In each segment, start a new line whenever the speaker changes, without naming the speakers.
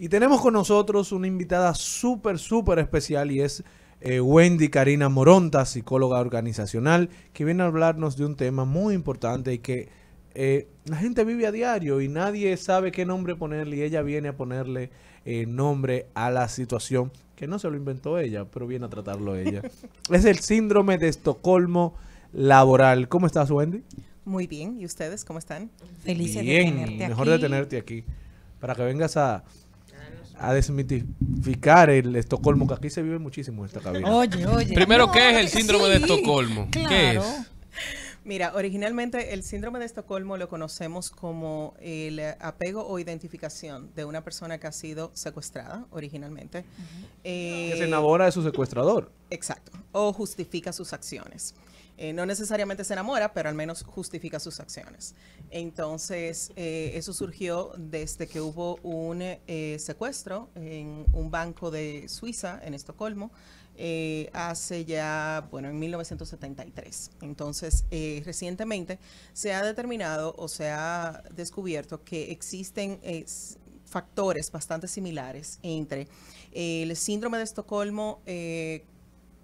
Y tenemos con nosotros una invitada súper, súper especial y es eh, Wendy Karina Moronta, psicóloga organizacional, que viene a hablarnos de un tema muy importante y que eh, la gente vive a diario y nadie sabe qué nombre ponerle y ella viene a ponerle eh, nombre a la situación que no se lo inventó ella, pero viene a tratarlo ella. es el síndrome de Estocolmo laboral. ¿Cómo estás, Wendy?
Muy bien, ¿y ustedes cómo están? Feliz de tenerte aquí. Mejor de tenerte
aquí para que vengas a a desmitificar el Estocolmo, que aquí se vive muchísimo esta cabina. Oye, oye. Primero,
¿qué es el síndrome de Estocolmo? ¿Qué es? Mira, originalmente el síndrome de Estocolmo lo conocemos como el apego o identificación de una persona que ha sido secuestrada originalmente. Eh, se
enamora de su secuestrador.
Exacto. O justifica sus acciones. Eh, no necesariamente se enamora, pero al menos justifica sus acciones. Entonces, eh, eso surgió desde que hubo un eh, secuestro en un banco de Suiza, en Estocolmo, hace ya, bueno, en 1973. Entonces, recientemente se ha determinado o se ha descubierto que existen factores bastante similares entre el síndrome de Estocolmo,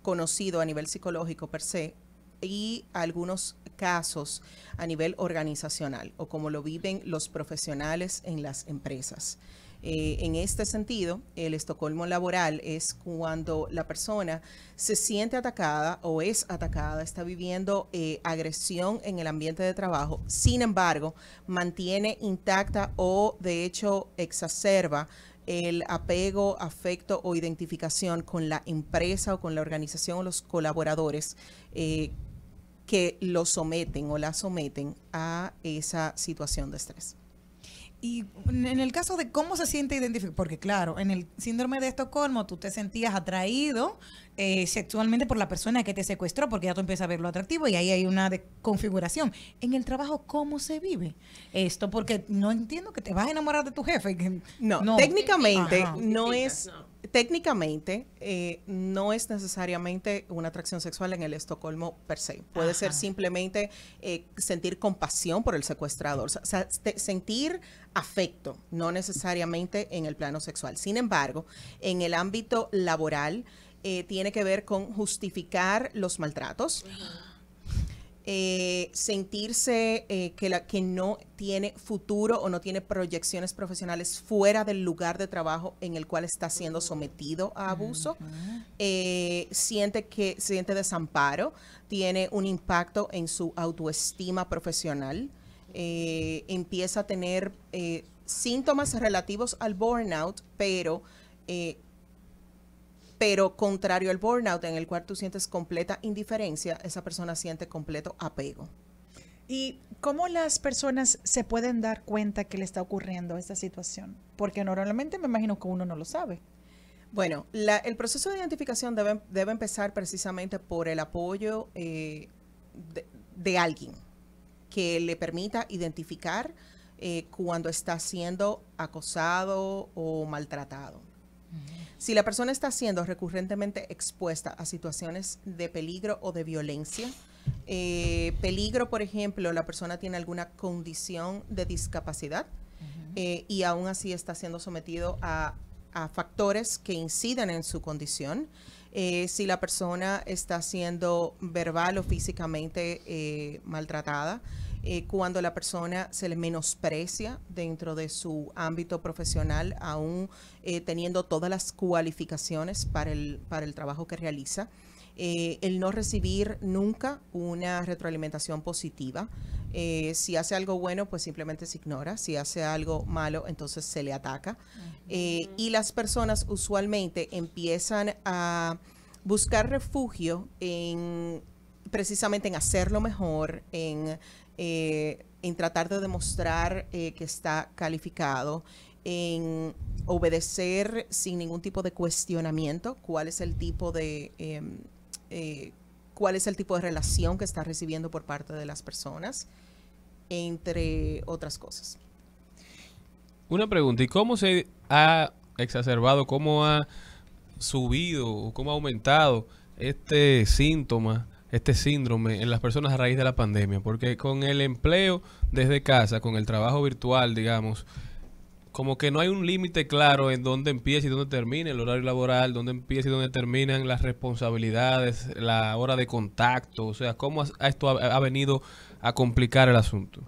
conocido a nivel psicológico per se y algunos casos a nivel organizacional o como lo viven los profesionales en las empresas. Eh, en este sentido, el Estocolmo laboral es cuando la persona se siente atacada o es atacada, está viviendo eh, agresión en el ambiente de trabajo, sin embargo, mantiene intacta o de hecho exacerba el apego, afecto o identificación con la empresa o con la organización o los colaboradores eh, que lo someten o la someten a
esa situación de estrés. Y en el caso de cómo se siente identificado, porque claro, en el síndrome de Estocolmo tú te sentías atraído eh, sexualmente por la persona que te secuestró, porque ya tú empiezas a verlo atractivo y ahí hay una configuración. En el trabajo, ¿cómo se vive esto? Porque no entiendo que te vas a enamorar de tu jefe. no, técnicamente no es técnicamente eh, no
es necesariamente una atracción sexual en el Estocolmo per se. Puede ser simplemente eh, sentir compasión por el secuestrador, sentir afecto, no necesariamente en el plano sexual. Sin embargo, en el ámbito laboral eh, tiene que ver con justificar los maltratos eh, sentirse eh, que, la, que no tiene futuro o no tiene proyecciones profesionales fuera del lugar de trabajo en el cual está siendo sometido a abuso, eh, siente que siente desamparo, tiene un impacto en su autoestima profesional, eh, empieza a tener síntomas relativos al burnout, pero pero contrario al burnout en el cual tú sientes completa indiferencia, esa persona siente completo apego.
¿Y cómo las personas se pueden dar cuenta que le está ocurriendo esta situación? Porque normalmente me imagino que uno no lo sabe. Bueno, el proceso de identificación
debe, empezar precisamente por el apoyo eh, de, alguien que le permita identificar eh, cuando está siendo acosado o maltratado. Si la persona está siendo recurrentemente expuesta a situaciones de peligro o de violencia, eh, peligro, por ejemplo, la persona tiene alguna condición de discapacidad eh, y aún así está siendo sometido a, factores que incidan en su condición. Eh, si la persona está siendo verbal o físicamente maltratada, eh, cuando la persona se le menosprecia dentro de su ámbito profesional, aún eh, teniendo todas las cualificaciones para el, para el trabajo que realiza. Eh, el no recibir nunca una retroalimentación positiva. si hace algo bueno, pues simplemente se ignora. Si hace algo malo, entonces se le ataca. y las personas usualmente empiezan a buscar refugio en precisamente en hacerlo mejor, en, eh, tratar de demostrar eh, que está calificado, en obedecer sin ningún tipo de cuestionamiento cuál es el tipo de... Em, eh, cuál es el tipo de relación que está recibiendo por parte de las personas, entre otras cosas.
Una pregunta, ¿y cómo se ha exacerbado, cómo ha subido, cómo ha aumentado este síntoma este síndrome en las personas a raíz de la pandemia, porque con el empleo desde casa, con el trabajo virtual, digamos, como que no hay un límite claro en dónde empieza y dónde termina el horario laboral, dónde empieza y dónde terminan las responsabilidades, la hora de contacto, o sea, cómo esto ha, venido a complicar el asunto.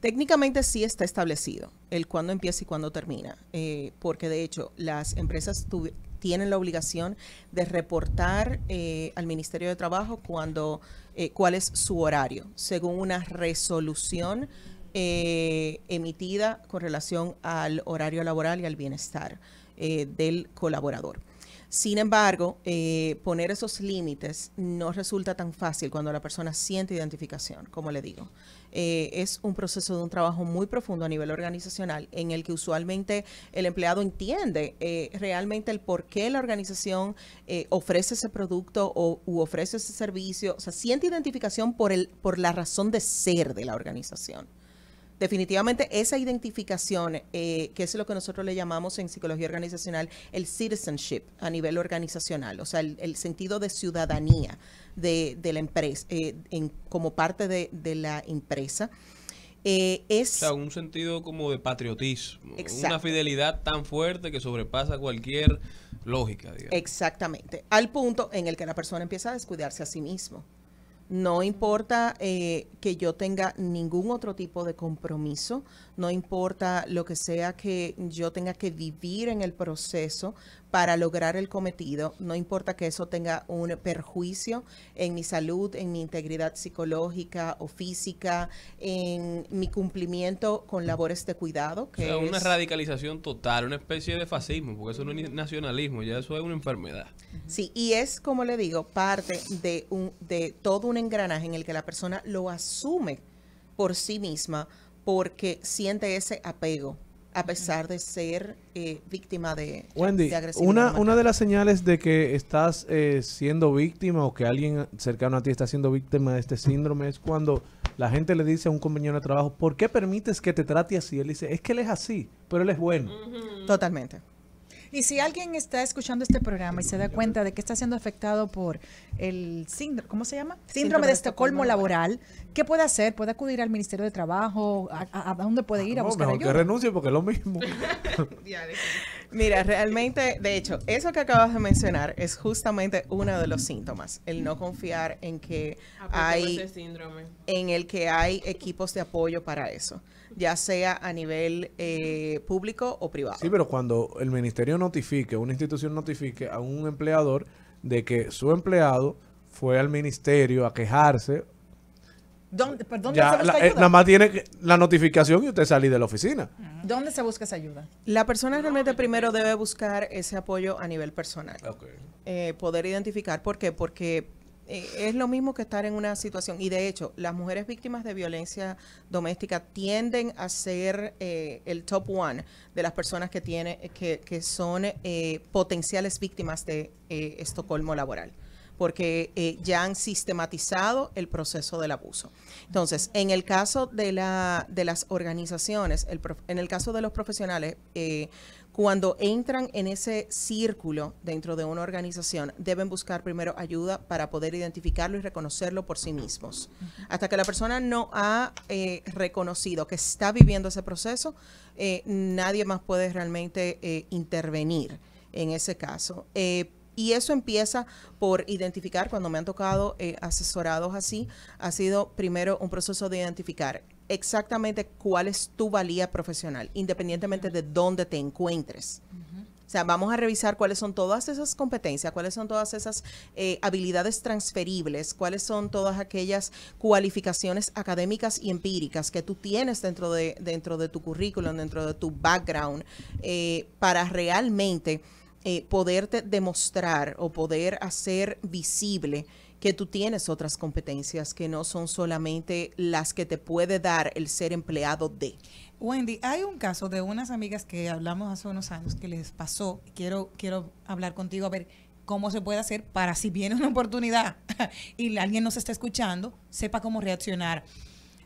Técnicamente sí está establecido el cuándo empieza y cuándo termina, eh, porque de hecho las empresas tuvieron tienen la obligación de reportar eh, al Ministerio de Trabajo cuando, eh, cuál es su horario, según una resolución eh, emitida con relación al horario laboral y al bienestar del colaborador. Sin embargo, poner esos límites no resulta tan fácil cuando la persona siente identificación, como le digo. Eh, es un proceso de un trabajo muy profundo a nivel organizacional en el que usualmente el empleado entiende eh, realmente el por qué la organización eh, ofrece ese producto o u ofrece ese servicio, o sea, siente identificación por, el, por la razón de ser de la organización definitivamente esa identificación, eh, que es lo que nosotros le llamamos en psicología organizacional el citizenship a nivel organizacional, o sea, el, sentido de ciudadanía de, la empresa, eh, como parte de, la empresa. Eh, es... O sea, un
sentido como de patriotismo, una fidelidad tan fuerte que sobrepasa cualquier lógica,
Exactamente, al punto en el que la persona empieza a descuidarse a sí mismo. No importa eh, que yo tenga ningún otro tipo de compromiso, no importa lo que sea que yo tenga que vivir en el proceso para lograr el cometido, no importa que eso tenga un perjuicio en mi salud, en mi integridad psicológica o física, en mi cumplimiento con labores de cuidado. Que es una
radicalización total, una especie de fascismo, porque eso no es nacionalismo, ya eso es una enfermedad.
Sí, y es, como le digo, parte de, de todo un engranaje en el que la persona lo asume por sí misma porque siente ese apego a pesar de ser eh, víctima de, agresión. Una,
una de las señales de que estás eh, siendo víctima o que alguien cercano a ti está siendo víctima de este síndrome es cuando la gente le dice a un compañero de trabajo, ¿por qué permites que te trate así? Él dice, es que él es así, pero él es bueno.
Totalmente. Y si alguien está escuchando este programa y se da cuenta de que está siendo afectado por el síndrome, ¿cómo se llama? Síndrome, de, Estocolmo, laboral, ¿qué puede hacer? ¿Puede acudir al Ministerio de Trabajo? ¿A, dónde puede ah, ir a no, buscar mejor que
renuncie porque es lo mismo.
Mira, realmente, de hecho, eso que acabas de mencionar es justamente uno de los síntomas, el no confiar en que ah, pues, hay en el que hay equipos de apoyo para eso, ya sea a nivel eh, público o privado.
Sí, pero cuando el ministerio notifique, una institución notifique a un empleador de que su empleado fue al ministerio a quejarse
¿Dónde, perdón, se busca la, eh, ayuda? nada más tiene
la notificación y usted sale de la oficina.
¿Dónde se busca esa ayuda?
La persona realmente primero debe buscar ese apoyo a nivel personal. Eh, poder identificar. ¿Por qué? Porque eh, es lo mismo que estar en una situación. Y de hecho, las mujeres víctimas de violencia doméstica tienden a ser el top one de las personas que, tiene, que, son potenciales víctimas de Estocolmo laboral porque eh, ya han sistematizado el proceso del abuso. Entonces, en el caso de, de las organizaciones, en el caso de los profesionales, eh, cuando entran en ese círculo dentro de una organización, deben buscar primero ayuda para poder identificarlo y reconocerlo por sí mismos. Hasta que la persona no ha eh, reconocido que está viviendo ese proceso, nadie más puede realmente intervenir en ese caso. Y eso empieza por identificar, cuando me han tocado eh, asesorados así, ha sido primero un proceso de identificar exactamente cuál es tu valía profesional, independientemente de dónde te encuentres. O sea, vamos a revisar cuáles son todas esas competencias, cuáles son todas esas eh, habilidades transferibles, cuáles son todas aquellas cualificaciones académicas y empíricas que tú tienes dentro de, dentro de tu currículum, dentro de tu background, eh, para realmente eh, poderte demostrar o poder hacer visible que tú tienes otras competencias que no son solamente las que te puede dar el ser empleado de.
Wendy, hay un caso de unas amigas que hablamos hace unos años que les pasó. Quiero, quiero hablar contigo a ver cómo se puede hacer para si viene una oportunidad y alguien nos está escuchando, sepa cómo reaccionar.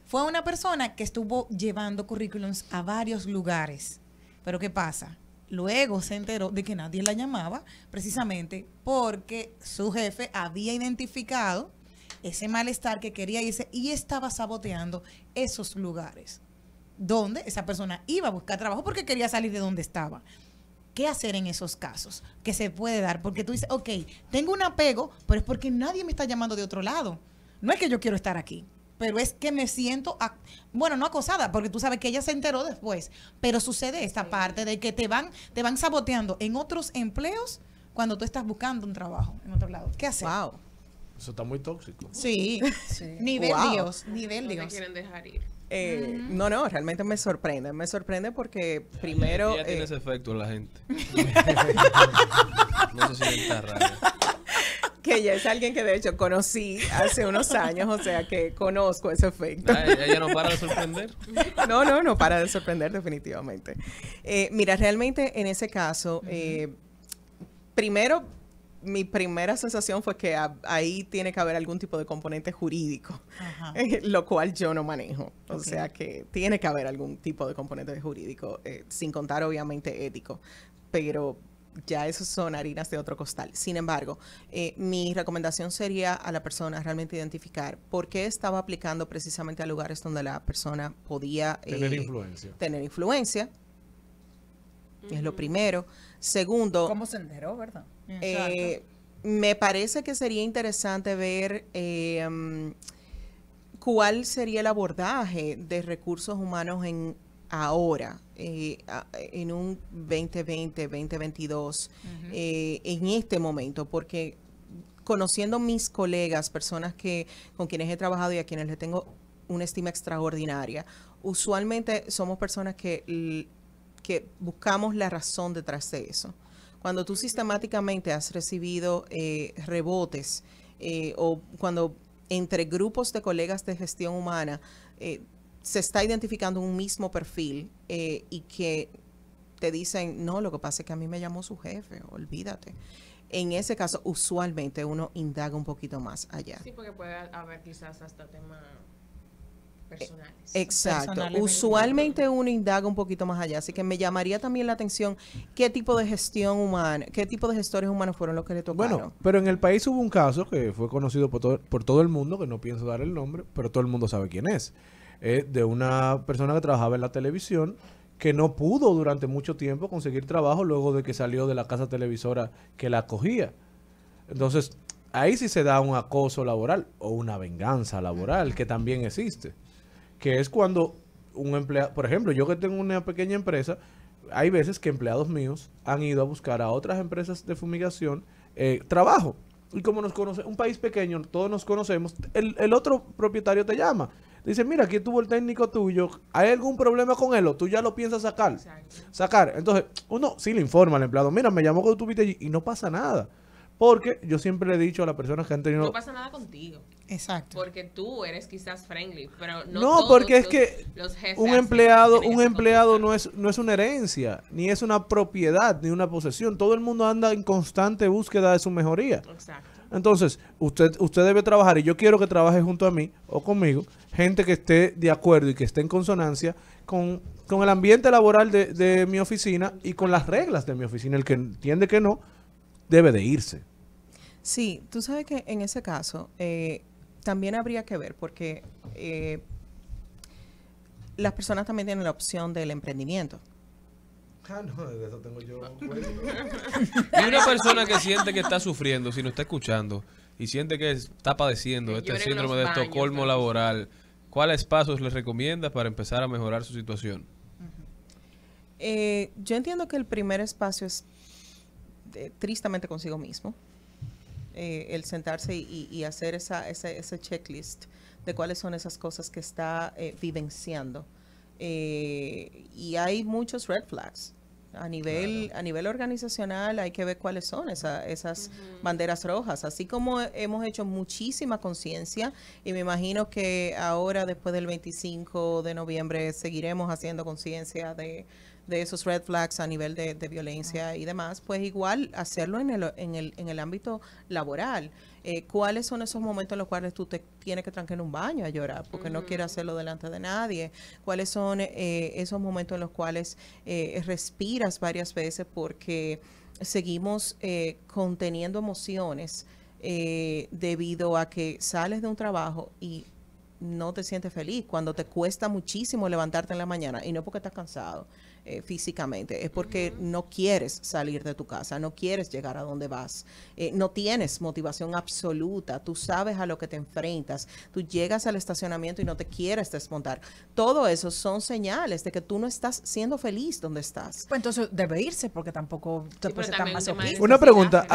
Fue una persona que estuvo llevando currículums a varios lugares. Pero ¿qué pasa? Luego se enteró de que nadie la llamaba precisamente porque su jefe había identificado ese malestar que quería irse y estaba saboteando esos lugares donde esa persona iba a buscar trabajo porque quería salir de donde estaba. ¿Qué hacer en esos casos? ¿Qué se puede dar? Porque tú dices, ok, tengo un apego, pero es porque nadie me está llamando de otro lado. No es que yo quiero estar aquí pero es que me siento, bueno, no acosada, porque tú sabes que ella se enteró después, pero sucede esta parte de que te van, te van saboteando en otros empleos cuando tú estás buscando un trabajo en otro lado.
¿Qué
haces? Wow. Eso está muy tóxico. Sí,
nivel Dios, nivel Dios. No quieren dejar ir.
Eh, no, no, realmente me sorprende. Me sorprende porque primero. tiene eh, ese
efecto en la gente. no sé si está raro
que ella es alguien que de hecho conocí hace unos años, o sea que conozco ese efecto. ella, ah, no para de sorprender. No, no, no para de sorprender definitivamente. Eh, mira, realmente en ese caso, eh, primero mi primera sensación fue que ahí tiene que haber algún tipo de componente jurídico, lo cual yo no manejo. O sea que tiene que haber algún tipo de componente jurídico, eh, sin contar obviamente ético. Pero ya eso son harinas de otro costal. Sin embargo, eh, mi recomendación sería a la persona realmente identificar por qué estaba aplicando precisamente a lugares donde la persona podía eh, tener influencia. Tener influencia. Es lo primero. Segundo. ¿Cómo
se enteró, verdad? Eh,
me parece que sería interesante ver mm, cuál sería el abordaje de recursos humanos en ahora, eh, en un 2020, 2022, eh, en este momento, porque conociendo mis colegas, personas que con quienes he trabajado y a quienes le tengo una estima extraordinaria, usualmente somos personas que, que buscamos la razón detrás de eso. Cuando tú sistemáticamente has recibido eh, rebotes o cuando entre grupos de colegas de gestión humana se está identificando un mismo perfil eh, y que te dicen, no, lo que pasa es que a mí me llamó su jefe, olvídate. En ese caso, usualmente uno indaga un poquito más allá. Sí, porque puede haber quizás hasta temas personales. Eh, exacto. usualmente uno indaga un poquito más allá, así que me llamaría también la atención qué tipo de gestión humana, qué tipo de gestores humanos fueron los que le tocaron. Bueno,
pero en el país hubo un caso que fue conocido por todo, por todo el mundo, que no pienso dar el nombre, pero todo el mundo sabe quién es eh, de una persona que trabajaba en la televisión que no pudo durante mucho tiempo conseguir trabajo luego de que salió de la casa televisora que la acogía. Entonces, ahí sí se da un acoso laboral o una venganza laboral que también existe, que es cuando un empleado, por ejemplo, yo que tengo una pequeña empresa, hay veces que empleados míos han ido a buscar a otras empresas de fumigación eh, trabajo. Y como nos conoce, un país pequeño, todos nos conocemos, el otro propietario te llama Dice, mira, aquí tuvo el técnico tuyo, ¿hay algún problema con él o tú ya lo piensas sacar? Sacar. Entonces, uno sí le informa al empleado, mira, me llamó cuando viste allí y no pasa nada. Porque yo siempre le he dicho a las personas que han tenido... No
pasa nada contigo. Exacto. Porque tú eres quizás friendly, pero no... No, porque es que un empleado, un
empleado no es, no es una herencia, ni es una propiedad, ni una posesión. Todo el mundo anda en constante búsqueda de su mejoría. Exacto. Entonces, usted, usted debe trabajar y yo quiero que trabaje junto a mí o conmigo gente que esté de acuerdo y que esté en consonancia con, el ambiente laboral de, mi oficina y con las reglas de mi oficina. El que entiende que no, debe de irse.
Sí, tú sabes que en ese caso eh, también habría que ver porque eh, las personas también tienen la opción del emprendimiento.
no, eso tengo yo.
Hay una
persona que siente que está sufriendo, si no está escuchando, y siente que está padeciendo este síndrome de Estocolmo laboral, ¿cuáles pasos le recomiendas para empezar a mejorar su situación?
Eh, yo entiendo que el primer espacio es eh, tristemente consigo mismo. Eh, el sentarse y, hacer esa, ese checklist de cuáles son esas cosas que está vivenciando. y hay muchos red flags. A nivel, a nivel organizacional hay que ver cuáles son esas banderas rojas, así como hemos hecho muchísima conciencia y me imagino que ahora después del 25 de noviembre seguiremos haciendo conciencia de, esos red flags a nivel de, violencia y demás, pues igual hacerlo en el, en el, en el ámbito laboral. Eh, cuáles son esos momentos en los cuales tú te tienes que trancar en un baño a llorar porque no quieres hacerlo delante de nadie, cuáles son eh, esos momentos en los cuales eh, respiras varias veces porque seguimos conteniendo emociones debido a que sales de un trabajo y no te sientes feliz, cuando te cuesta muchísimo levantarte en la mañana y no porque estás cansado, eh, físicamente, es porque no quieres salir de tu casa, no quieres llegar a donde vas, eh, no tienes motivación absoluta, tú sabes a lo que te enfrentas, tú llegas al estacionamiento y no te quieres desmontar. Todo eso son señales de que tú no estás siendo feliz donde estás. Pues entonces debe irse porque tampoco te Una pregunta,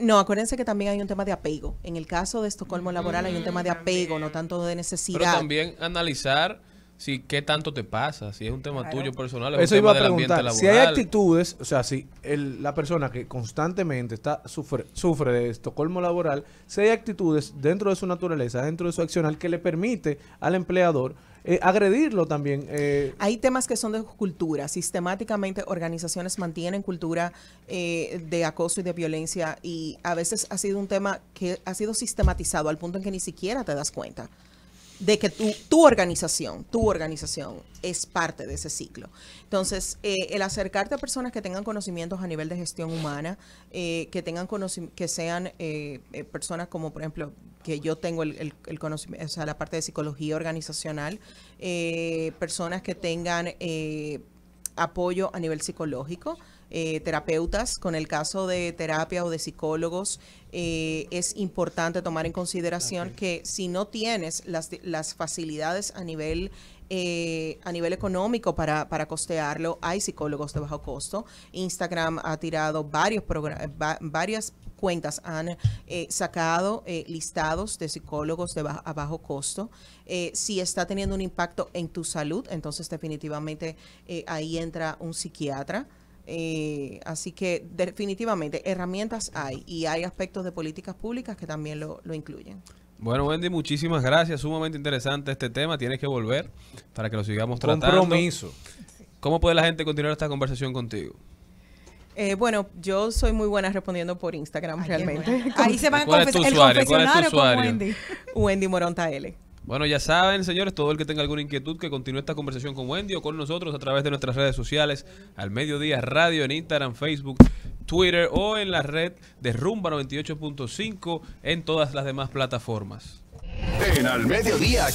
no, acuérdense que también hay un tema de apego. En el caso de Estocolmo laboral hay un tema de mm, apego, no tanto de necesidad. Pero
también analizar si qué tanto te pasa, si es un tema tuyo personal, es Eso un tema iba a preguntar. Laboral. Si hay actitudes,
o sea, si la persona que constantemente está sufre, sufre de estocolmo laboral, si hay actitudes dentro de su naturaleza, dentro de su accional, que le permite al empleador eh, agredirlo también. Eh,
hay temas que son de cultura. Sistemáticamente organizaciones mantienen cultura eh, de acoso y de violencia y a veces ha sido un tema que ha sido sistematizado al punto en que ni siquiera te das cuenta de que tu, tu, organización, tu organización es parte de ese ciclo. Entonces, eh, el acercarte a personas que tengan conocimientos a nivel de gestión humana, eh, que tengan que sean eh, personas como, por ejemplo, que yo tengo el, el, conocimiento, o sea, la parte de psicología organizacional, personas que tengan apoyo a nivel psicológico, eh, terapeutas, con el caso de terapia o de psicólogos, eh, es importante tomar en consideración que si no tienes las, facilidades a nivel eh, a nivel económico para, para, costearlo, hay psicólogos de bajo costo. Instagram ha tirado varios programas, varias cuentas, han sacado listados de psicólogos de a bajo costo. si está teniendo un impacto en tu salud, entonces definitivamente ahí entra un psiquiatra. Eh, así que definitivamente herramientas hay y hay aspectos de políticas públicas que también lo, incluyen.
Bueno, Wendy, muchísimas gracias. Sumamente interesante este tema. Tienes que volver para que lo sigamos tratando. Compromiso. ¿Cómo puede la gente continuar esta conversación contigo?
Eh, bueno, yo soy muy buena respondiendo por Instagram realmente. Ahí se van a El confesionario Wendy Moronta L.
Bueno, ya saben, señores, todo el que tenga alguna inquietud que continúe esta conversación con Wendy o con nosotros a través de nuestras redes sociales, al mediodía radio en Instagram, Facebook, Twitter o en la red de Rumba 98.5 en todas las demás plataformas. En al mediodía.